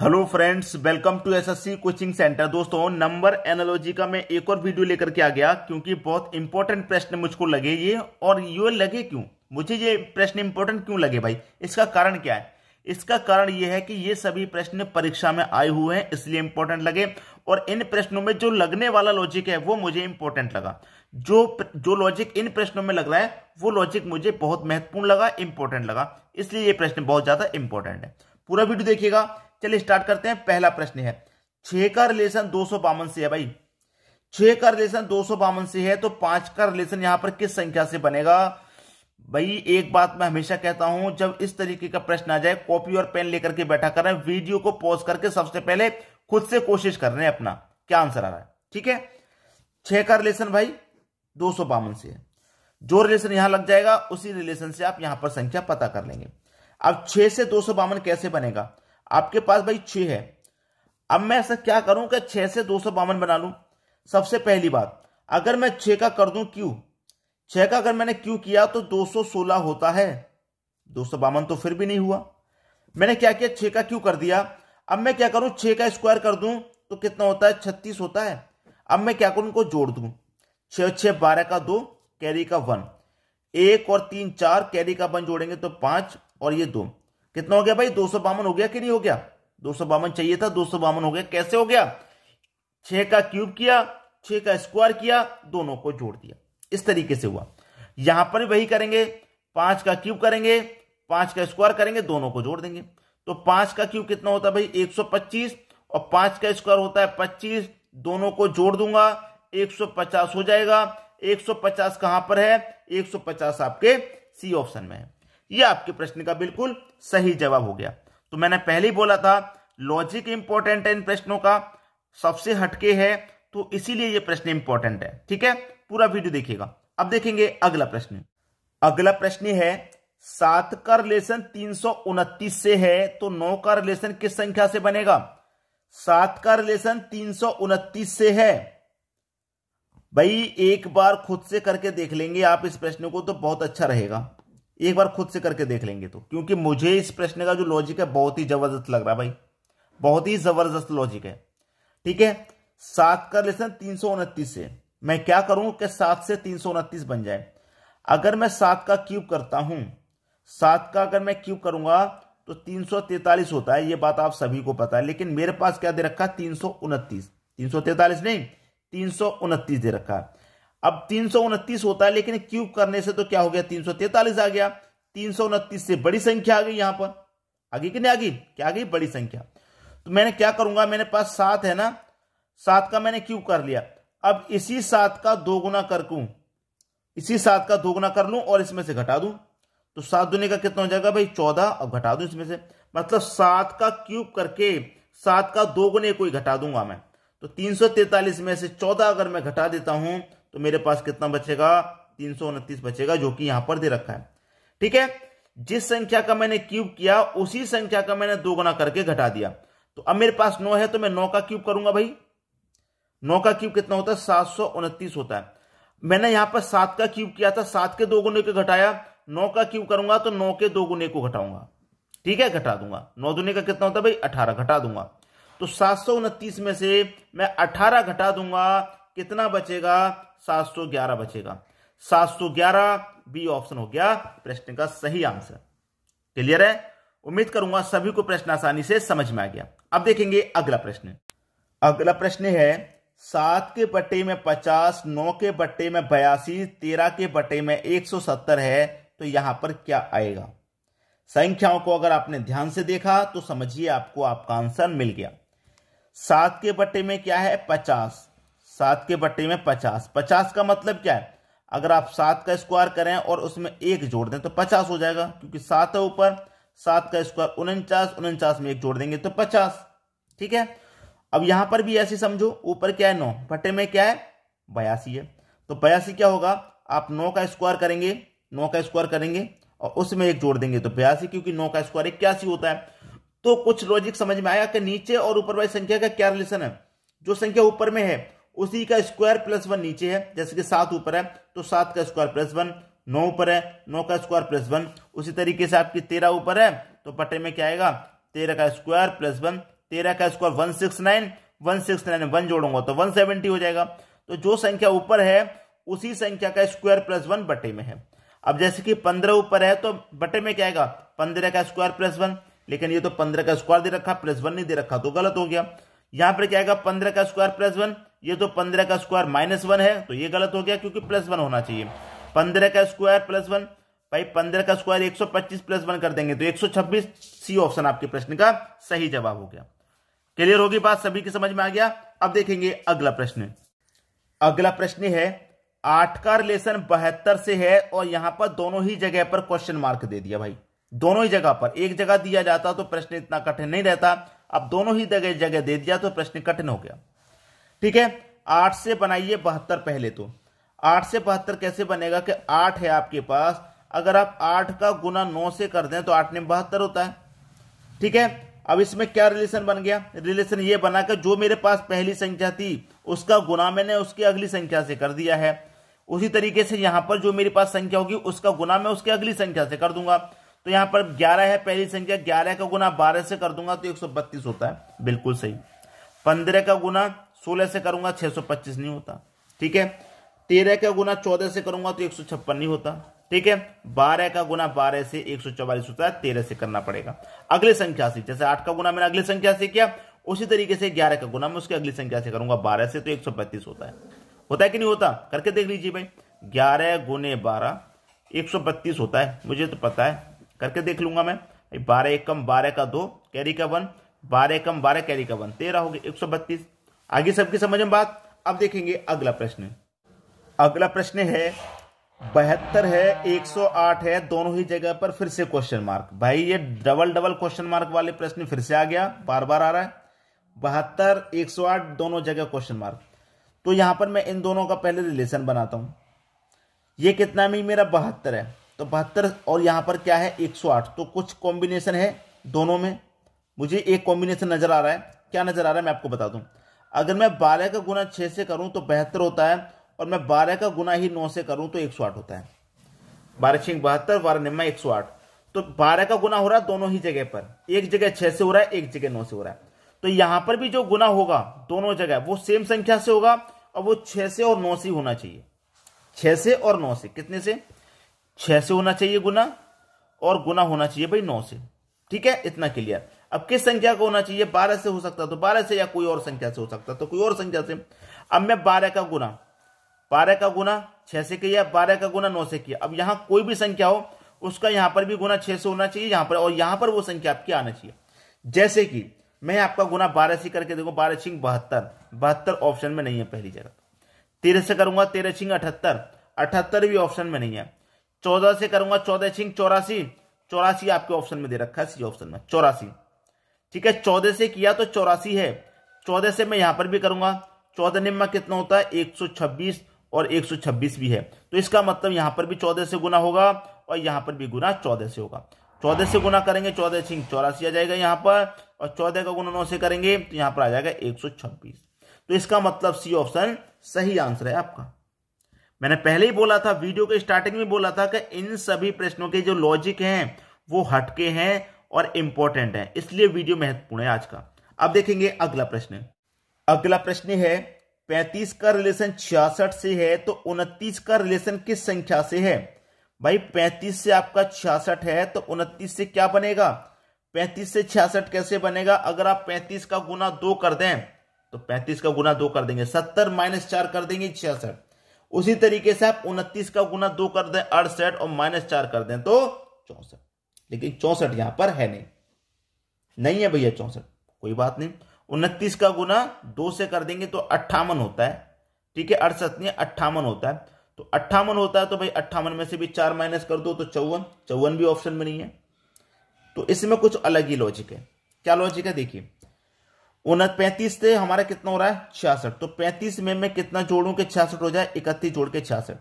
hello friends welcome to SSC coaching centre दोस्तों number analogy का मैं एक और वीडियो लेकर के आ गया क्योंकि बहुत इंपॉर्टेंट प्रश्न मुझको लगे ये और ये लगे क्यों मुझे ये प्रश्न इंपॉर्टेंट क्यों लगे भाई इसका कारण क्या है इसका कारण यह है कि ये सभी प्रश्न परीक्षा में आए हुए हैं इसलिए इंपॉर्टेंट लगे और इन प्रश्नों में जो लगने वाला लॉजिक है वो मुझे इंपॉर्टेंट लगा जो जो लॉजिक इन प्रश्नों में लग रहा है वो लॉजिक मुझे बहुत महत्वपूर्ण लगा इंपॉर्टेंट लगा इसलिए ये प्रश्न बहुत ज्यादा इंपॉर्टेंट है पूरा वीडियो देखिएगा चलिए स्टार्ट करते हैं पहला प्रश्न है छह का रिलेशन दो सौ बावन से है भाई छह का रिलेशन दो सौ बावन से है तो पांच का रिलेशन यहां पर किस संख्या से बनेगा भाई एक बात मैं हमेशा कहता हूं जब इस तरीके का प्रश्न आ जाए कॉपी और पेन लेकर के बैठा करें वीडियो को पॉज करके सबसे पहले खुद से कोशिश कर रहे हैं अपना क्या आंसर आ रहा है ठीक है छह का रिलेशन भाई दो सौ बावन से है जो रिलेशन यहां लग जाएगा उसी रिलेशन से आप यहां पर संख्या पता कर लेंगे अब छह से दो सौ बावन कैसे बनेगा आपके पास भाई छे है अब मैं ऐसा क्या करूं कि छह से दो सौ बावन बना लूं सबसे पहली बात अगर मैं छः का कर दूं क्यू छः का अगर मैंने क्यू किया तो दो सौ सोलह होता है दो सौ बावन तो फिर भी नहीं हुआ मैंने क्या किया छः का क्यू कर दिया अब मैं क्या करूं छे का स्क्वायर कर दूं तो कितना होता है छत्तीस होता है अब मैं क्या करूं उनको जोड़ दूं छ छः बारह का दो कैरी का वन एक और तीन चार कैरी का वन जोड़ेंगे तो पांच और ये दो कितना हो गया भाई दो हो गया कि नहीं हो गया दो चाहिए था दो हो गया कैसे हो गया छह का क्यूब किया छह का स्क्वायर किया दोनों को जोड़ दिया इस तरीके से हुआ यहां पर वही करेंगे पांच का क्यूब करेंगे पांच का स्क्वायर करेंगे दोनों को जोड़ देंगे तो पांच का क्यूब कितना होता है भाई 125 और पांच का स्क्वायर होता है 25 दोनों को जोड़ दूंगा 150 हो जाएगा 150 कहां पर है 150 आपके सी ऑप्शन में है ये आपके प्रश्न का बिल्कुल सही जवाब हो गया तो मैंने पहले ही बोला था लॉजिक इंपॉर्टेंट है इन प्रश्नों का सबसे हटके है तो इसीलिए ये प्रश्न इंपॉर्टेंट है ठीक है पूरा वीडियो देखिएगा अब देखेंगे अगला प्रश्न अगला प्रश्न है सात का रिलेशन तीन से है तो नौ का रिलेशन किस संख्या से बनेगा सात का रिलेशन तीन से है भाई एक बार खुद से करके देख लेंगे आप इस प्रश्न को तो बहुत अच्छा रहेगा एक बार खुद से करके देख लेंगे तो क्योंकि मुझे इस प्रश्न का जो लॉजिक है बहुत ही जबरदस्त लग रहा है भाई बहुत ही जबरदस्त लॉजिक है ठीक है सात का लेसन तीन सौ उनतीस से मैं क्या करूं कि सात से तीन सौ उनतीस बन जाए अगर मैं सात का क्यूब करता हूं सात का अगर मैं क्यूब करूंगा तो तीन सौ तैतालीस होता है ये बात आप सभी को पता है लेकिन मेरे पास क्या दे रखा है तीन सौ उनतीस तीन सौ तैतालीस नहीं तीन सौ उनतीस दे रखा है अब तीन होता है लेकिन क्यूब करने से तो क्या हो गया तीन आ गया तीन से बड़ी संख्या आ गई यहां पर आगे कि नहीं आ गई क्या आ गई बड़ी संख्या तो मैंने क्या करूंगा मेरे पास सात है ना सात का मैंने क्यूब कर लिया अब इसी सात का दो गुना कर कू इसी सात का दो गुना कर लू और इसमें से घटा दू तो सात दुनिया का कितना हो जाएगा भाई चौदह अब घटा दू इसमें से मतलब सात का क्यूब करके सात का दो गुने को ही घटा दूंगा मैं तो तीन में से चौदह अगर मैं घटा देता हूं तो मेरे पास कितना बचेगा तीन सौ उनतीस बचेगा जो कि यहां पर दे रखा है ठीक है जिस संख्या का मैंने क्यूब किया उसी संख्या का मैंने दो गुना करके घटा दिया तो अब मेरे पास नौ है तो मैं नौ का क्यूब करूंगा भाई नौ का क्यूब कितना होता है सात सौ उनतीस होता है मैंने यहां पर सात का क्यूब किया था सात के दो गुने को घटाया नौ का क्यूब करूंगा तो नौ के दो गुने को घटाऊंगा ठीक है घटा दूंगा नौ दुने का कितना होता है भाई अठारह घटा दूंगा तो सात सौ उनतीस में से मैं अठारह घटा दूंगा कितना बचेगा सात सौ ग्यारह बचेगा सात सौ ग्यारह बी ऑप्शन हो गया प्रश्न का सही आंसर क्लियर है उम्मीद करूंगा सभी को प्रश्न आसानी से समझ में आ गया अब देखेंगे अगला प्रश्न अगला प्रश्न है सात के बट्टे में पचास नौ के बट्टे में बयासी तेरह के बट्टे में एक सौ सत्तर है तो यहां पर क्या आएगा संख्याओं को अगर आपने ध्यान से देखा तो समझिए आपको आपका आंसर मिल गया सात के बट्टे में क्या है पचास सात के बट्टे में पचास पचास का मतलब क्या है अगर आप सात का स्क्वायर करें और उसमें एक जोड़ दें तो पचास हो जाएगा क्योंकि सात है ऊपर सात का स्क्वायर उनचास उनचास में एक जोड़ देंगे तो पचास ठीक है अब यहां पर भी ऐसे समझो ऊपर क्या है नौ बटे में क्या है बयासी है तो बयासी क्या होगा आप नौ का स्क्वायर करेंगे नौ का स्क्वायर करेंगे और उसमें एक जोड़ देंगे तो बयासी क्योंकि नौ का स्क्वायर इक्यासी होता है तो कुछ लॉजिक समझ में आया कि नीचे और ऊपर वाली संख्या का क्या रिलेशन है जो संख्या ऊपर में है उसी का स्क्वायर प्लस वन नीचे है जैसे कि सात ऊपर है तो सात का स्क्वायर प्लस वन नौ ऊपर है नौ का स्क्वायर प्लस वन उसी तरीके से आपकी तेरह ऊपर है तो पट्टे में क्या आएगा तेरह का स्क्वायर प्लस वन तेरह का square one six nine one six nine one जोड़ूंगा तो वन सेवेंटी हो जाएगा तो जो संख्या ऊपर है उसी संख्या का स्क्वायर प्लस वन बटे में है अब जैसे कि पंद्रह ऊपर है तो बटे में क्या आएगा पंद्रह का स्क्वायर प्लस वन लेकिन ये तो पंद्रह का स्क्वायर दे रखा प्लस वन नहीं दे रखा तो गलत हो गया यहां पर क्या आएगा पंद्रह का स्क्वायर प्लस वन ये तो पंद्रह का स्क्वायर माइनस वन है तो ये गलत हो गया क्योंकि प्लस वन होना चाहिए पंद्रह का स्क्वायर प्लस वन भाई पंद्रह का स्क्वायर एक सौ पच्चीस प्लस वन कर देंगे तो एक सौ छब्बीस सी ऑप्शन आपके प्रश्न का सही जवाब हो गया क्लियर होगी बात सभी की समझ में आ गया अब देखेंगे अगला प्रश्न अगला प्रश्न है आठ का रिलेशन बहत्तर से है और यहां पर दोनों ही जगह पर क्वेश्चन मार्क दे दिया भाई दोनों ही जगह पर एक जगह दिया जाता तो प्रश्न इतना कठिन नहीं रहता अब दोनों ही जगह जगह दे दिया तो प्रश्न कठिन हो गया ठीक है आठ से बनाइए बहत्तर पहले तो आठ से बहत्तर कैसे बनेगा कि आठ है आपके पास अगर आप आठ का गुना नौ से कर दें तो आठ में बहत्तर होता है ठीक है अब इसमें क्या रिलेशन बन गया रिलेशन ये बना कि जो मेरे पास पहली संख्या थी उसका गुना मैंने उसकी अगली संख्या से कर दिया है उसी तरीके से यहां पर जो मेरे पास संख्या होगी उसका गुना मैं उसकी अगली संख्या से कर दूंगा तो यहां पर 11 है पहली संख्या 11 का गुना 12 से कर दूंगा तो 132 होता है बिल्कुल सही 15 का गुना सोलह से करूंगा छह सौ पच्चीस नहीं होता ठीक है तेरह का गुना चौदह से करूंगा तो एक सौ छप्पन नहीं होता ठीक है बारह का गुना बारह से एक सौ चौवालीस होता है तेरह से करना पड़ेगा अगली संख्या से जैसे आठ का गुना मैंने अगली संख्या से किया उसी तरीके से ग्यारह का गुना मैं उसकी अगली संख्या से करूंगा बारह से तो एक सौ पैंतीस होता है होता है कि नहीं होता करके देख लीजिए भाई ग्यारह गुने बारह एक सौ बत्तीस होता है मुझे तो पता है करके देख लूंगा मैं बारह एक कम बारह का दो कैरी का वन बारह कम बारह कैरी का वन तेरह हो गया एक सौ बत्तीस आगे सबकी समझ में बात अब देखेंगे अगला प्रश्न अगला प्रश्न है बहत्तर है 108 है दोनों ही जगह पर फिर से क्वेश्चन मार्क भाई ये डबल डबल क्वेश्चन मार्क वाले प्रश्न फिर से आ गया बार बार आ रहा है बहत्तर 108 दोनों जगह क्वेश्चन मार्क तो यहां पर मैं इन दोनों का पहले रिलेशन बनाता हूं ये कितना में मेरा बहत्तर है तो बहत्तर और यहां पर क्या है 108 तो कुछ कॉम्बिनेशन है दोनों में मुझे एक कॉम्बिनेशन नजर आ रहा है क्या नजर आ रहा है मैं आपको बता दूं अगर मैं बारह का गुना छः से करूं तो बेहतर होता है और मैं बारह का गुना ही नौ से करूं तो एक सौ आठ होता है बारह छिंग बहत्तर बारह निम्मा एक सौ आठ तो बारह का गुना हो रहा है दोनों ही जगह पर एक जगह छह से हो रहा है एक जगह नौ से हो रहा है तो यहां पर भी जो गुना होगा दोनों जगह वो सेम संख्या से होगा और वो छह से और नौ से होना चाहिए छह से और नौ से कितने से छह से होना चाहिए गुना और गुना होना चाहिए भाई नौ से ठीक है इतना क्लियर अब किस संख्या का होना चाहिए बारह से हो सकता तो बारह से या कोई और संख्या से हो सकता तो कोई और संख्या से अब मैं बारह का गुना बारह का गुना छह से किया बारह का गुना नौ से किया अब यहां कोई भी संख्या हो उसका यहां पर भी गुना छह से होना चाहिए यहां पर और यहां पर वो संख्या आपकी आना चाहिए जैसे कि मैं आपका गुना बारह से करके देखो बारह छिंग बहत्तर बहत्तर ऑप्शन में नहीं है पहली जगह तेरह से करूंगा तेरह छिंग अठहत्तर अठहत्तर भी ऑप्शन में नहीं है चौदह से करूंगा चौदह छिंग चौरासी चौरासी आपके ऑप्शन में दे रखा है सी ऑप्शन में चौरासी ठीक है चौदह से किया तो चौरासी है चौदह से मैं यहां पर भी करूंगा चौदह निम्मा कितना होता है एक सौ छब्बीस और एक सौ छब्बीस भी है तो इसका मतलब यहां पर भी चौदह से गुना होगा और यहां पर भी गुना चौदह से होगा चौदह से गुना करेंगे चौदह छिंग चौरासी आ जाएगा यहां पर और चौदह का गुना नौ से करेंगे तो यहां पर आ जाएगा एक सौ छब्बीस तो इसका मतलब सी ऑप्शन सही आंसर है आपका मैंने पहले ही बोला था वीडियो के स्टार्टिंग में बोला था कि इन सभी प्रश्नों के जो लॉजिक हैं वो हटके हैं और इंपॉर्टेंट है इसलिए वीडियो महत्वपूर्ण है आज का अब देखेंगे अगला प्रश्न अगला प्रश्न है पैंतीस का रिलेशन छियासठ से है तो उनतीस का रिलेशन किस संख्या से है भाई पैंतीस से आपका छियासठ है तो उनतीस से क्या बनेगा पैंतीस से छियासठ कैसे बनेगा अगर आप पैंतीस का गुना दो कर दें तो पैंतीस का गुना दो कर देंगे सत्तर माइनस चार कर देंगे छियासठ उसी तरीके से आप उनतीस का गुना दो कर दें अड़सठ और माइनस चार कर दें तो चौसठ लेकिन चौसठ यहां पर है नहीं नहीं है भैया चौसठ कोई बात नहीं उनतीस का गुना दो से कर देंगे तो अट्ठावन होता है ठीक है अड़सठ नहीं अट्ठावन होता है तो अट्ठावन होता है तो भाई अट्ठावन में से भी चार माइनस कर दो तो चौवन चौवन भी ऑप्शन में नहीं है तो इसमें कुछ अलग ही लॉजिक है क्या लॉजिक है देखिए उनत पैंतीस से हमारा कितना हो रहा है छियासठ तो पैंतीस में मैं कितना जोड़ू कि छियासठ हो जाए इकतीस जोड़ के छियासठ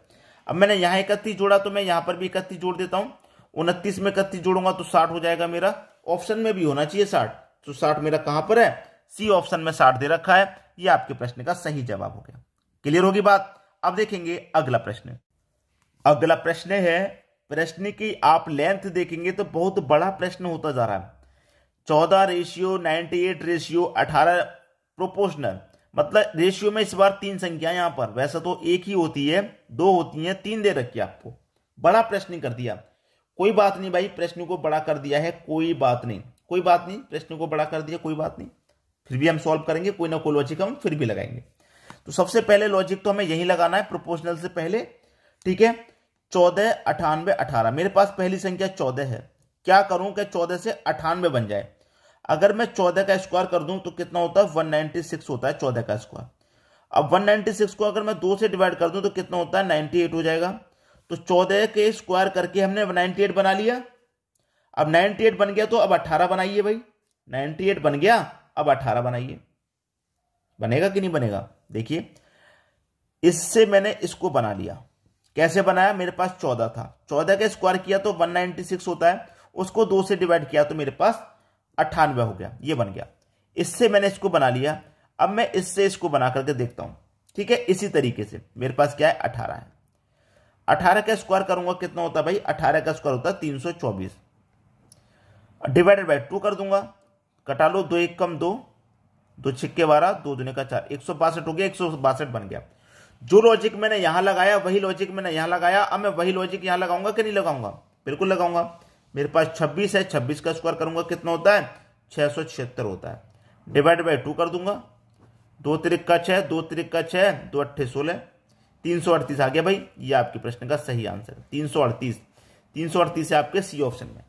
अब मैंने यहां इकतीस जोड़ा तो मैं यहां पर भी इकतीस जोड़ देता हूं उनतीस में इकतीस जोड़ूंगा तो साठ हो जाएगा मेरा ऑप्शन में भी होना चाहिए साठ तो साठ मेरा कहां पर है सी ऑप्शन में साठ दे रखा है ये आपके प्रश्न का सही जवाब हो गया क्लियर होगी बात अब देखेंगे अगला प्रश्न अगला प्रश्न है प्रश्न की आप लेंथ देखेंगे तो बहुत बड़ा प्रश्न होता जा रहा है चौदह रेशियो नाइनटी एट रेशियो अठारह प्रोपोर्शनल मतलब रेशियो में इस बार तीन संख्या यहां पर वैसे तो एक ही होती है दो होती है तीन दे रखी आपको बड़ा प्रश्न कर दिया कोई बात नहीं भाई प्रश्न को बड़ा कर दिया है कोई बात नहीं कोई बात नहीं प्रश्न को बड़ा कर दिया कोई बात नहीं फिर भी हम सॉल्व करेंगे कोई ना कोई लॉजिक हम फिर भी लगाएंगे तो सबसे पहले लॉजिक तो हमें यही लगाना है प्रोपोर्शनल से पहले ठीक है चौदह अठानवे अठारह मेरे पास पहली संख्या चौदह है क्या करूं कि चौदह से अठानवे बन जाए अगर मैं चौदह का स्क्वायर कर दूं तो कितना होता है वन नाइनटी सिक्स होता है चौदह का स्क्वायर अब वन नाइनटी सिक्स को अगर मैं दो से डिवाइड कर दूं तो कितना होता है नाइनटी एट हो जाएगा तो चौदह के स्क्वायर करके हमने नाइनटी एट बना लिया अब नाइनटी एट बन गया तो अब अट्ठारह बनाइए भाई नाइनटी एट बन गया अब अट्ठारह बनाइए बनेगा कि नहीं बनेगा देखिए इससे मैंने इसको बना लिया कैसे बनाया मेरे पास चौदह था चौदह का स्क्वायर किया तो वन नाइनटी सिक्स होता है उसको दो से डिवाइड किया तो मेरे पास अट्ठानवे हो गया ये बन गया इससे मैंने इसको बना लिया अब मैं इससे इसको बना करके देखता हूं ठीक है इसी तरीके से मेरे पास क्या है अठारह है अठारह का स्क्वायर करूंगा कितना होता है भाई अठारह का स्क्वायर होता है तीन सौ चौबीस डिवाइडेड बाई टू कर दूंगा कटा लो दो एक कम दो दो छिक्के बारह दो दुने का चार एक सौ बासठ हो गया एक सौ बासठ बन गया जो लॉजिक मैंने यहां लगाया वही लॉजिक मैंने यहां लगाया अब मैं वही लॉजिक यहां लगाऊंगा कि नहीं लगाऊंगा बिल्कुल लगाऊंगा मेरे पास छब्बीस है छब्बीस का स्क्वायर करूंगा कितना होता है छह सौ छिहत्तर होता है डिवाइड बाई टू कर दूंगा दो तिरिक का छः दो तिरिक का छः दो अट्ठे सोलह तीन सौ अड़तीस आ गया भाई ये आपके प्रश्न का सही आंसर है तीन सौ अड़तीस तीन सौ अड़तीस है आपके सी ऑप्शन में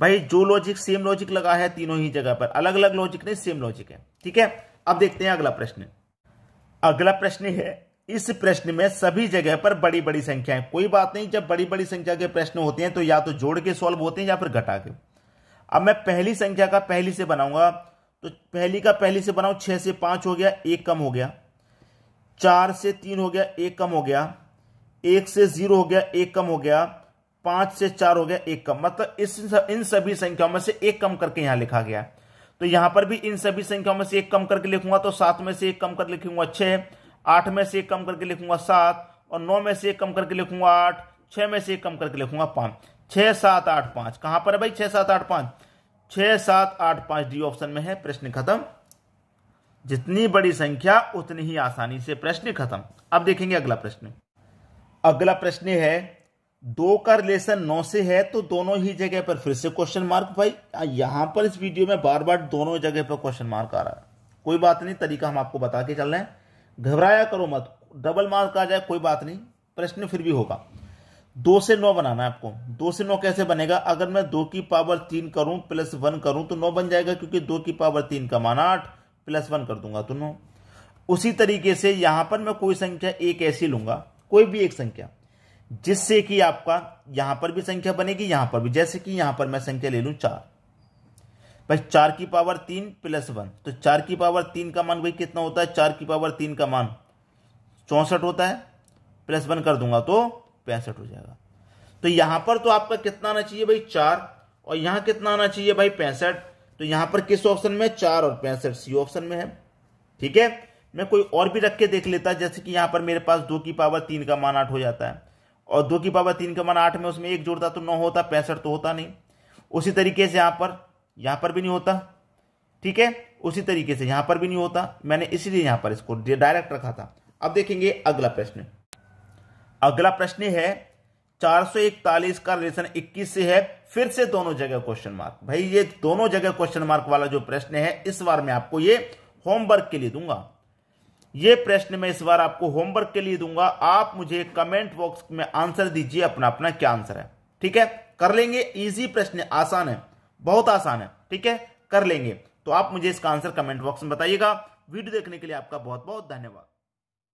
भाई जो लॉजिक सेम लॉजिक लगा है तीनों ही जगह पर अलग अलग लॉजिक नहीं सेम लॉजिक है ठीक है अब देखते हैं अगला प्रश्न अगला प्रश्न है इस प्रश्न में सभी जगह पर बड़ी बड़ी है कोई बात नहीं जब बड़ी बड़ी संख्या के प्रश्न होते हैं तो या तो जोड़ के सॉल्व होते हैं या फिर घटा के अब मैं पहली संख्या का पहली से बनाऊंगा तो पहली का पहली से बनाऊ छह से पांच हो गया एक कम हो गया चार से तीन हो गया एक कम हो गया एक से जीरो हो गया एक कम हो गया पांच से चार हो गया एक कम मतलब इस इन सभी संख्याओं में से एक कम करके यहां लिखा गया तो यहां पर भी इन सभी संख्याओं में से एक कम करके लिखूंगा तो सात में से एक कम करके लिखूंगा छह आठ में से एक कम करके लिखूंगा सात और नौ में से एक कम करके लिखूंगा आठ छह में से एक कम करके लिखूंगा पांच छह सात आठ पांच कहां पर है भाई छह सात आठ पांच छह सात आठ पांच डी ऑप्शन में है प्रश्न खत्म जितनी बड़ी संख्या उतनी ही आसानी से प्रश्न खत्म अब देखेंगे अगला प्रश्न अगला प्रश्न है दो का रिलेशन नौ से है तो दोनों ही जगह पर फिर से क्वेश्चन मार्क भाई यहां पर इस वीडियो में बार बार दोनों जगह पर क्वेश्चन मार्क आ रहा है कोई बात नहीं तरीका हम आपको बता के चल रहे हैं घबराया करो मत डबल मार्क आ जाए कोई बात नहीं प्रश्न फिर भी होगा दो से नौ बनाना है आपको दो से नौ कैसे बनेगा अगर मैं दो की पावर तीन करूं प्लस वन करूं तो नौ बन जाएगा क्योंकि दो की पावर तीन का मान आठ प्लस वन कर दूंगा दोनों उसी तरीके से यहां पर मैं कोई संख्या एक ऐसी लूंगा कोई भी एक संख्या जिससे कि आपका यहां पर भी संख्या बनेगी यहां पर भी जैसे कि यहां पर मैं संख्या ले लू चार भाई चार की पावर तीन प्लस वन तो चार की पावर तीन का मान भाई कितना होता है चार की पावर तीन का मान चौसठ होता है प्लस वन कर दूंगा तो पैंसठ हो जाएगा तो यहां पर तो आपका कितना आना चाहिए भाई चार और यहां कितना आना चाहिए भाई पैंसठ तो यहां पर किस ऑप्शन में चार और पैंसठ सी ऑप्शन में है ठीक है मैं कोई और भी रख के देख लेता जैसे कि यहां पर मेरे पास दो की पावर तीन का मान आठ हो जाता है और दो की पावर तीन का मान आठ में उसमें एक जोड़ता तो नौ होता पैंसठ तो होता नहीं उसी तरीके से यहां पर यहां पर भी नहीं होता ठीक है उसी तरीके से यहां पर भी नहीं होता मैंने इसीलिए यहां पर इसको डायरेक्ट रखा था अब देखेंगे अगला प्रश्न अगला प्रश्न है 441 का रिलेशन 21 से है फिर से दोनों जगह क्वेश्चन मार्क भाई ये दोनों जगह क्वेश्चन मार्क वाला जो प्रश्न है इस बार मैं आपको ये होमवर्क के लिए दूंगा ये प्रश्न मैं इस बार आपको होमवर्क के लिए दूंगा आप मुझे कमेंट बॉक्स में आंसर दीजिए अपना अपना क्या आंसर है ठीक है कर लेंगे इजी प्रश्न आसान है बहुत आसान है ठीक है कर लेंगे तो आप मुझे इसका आंसर कमेंट बॉक्स में बताइएगा वीडियो देखने के लिए आपका बहुत बहुत धन्यवाद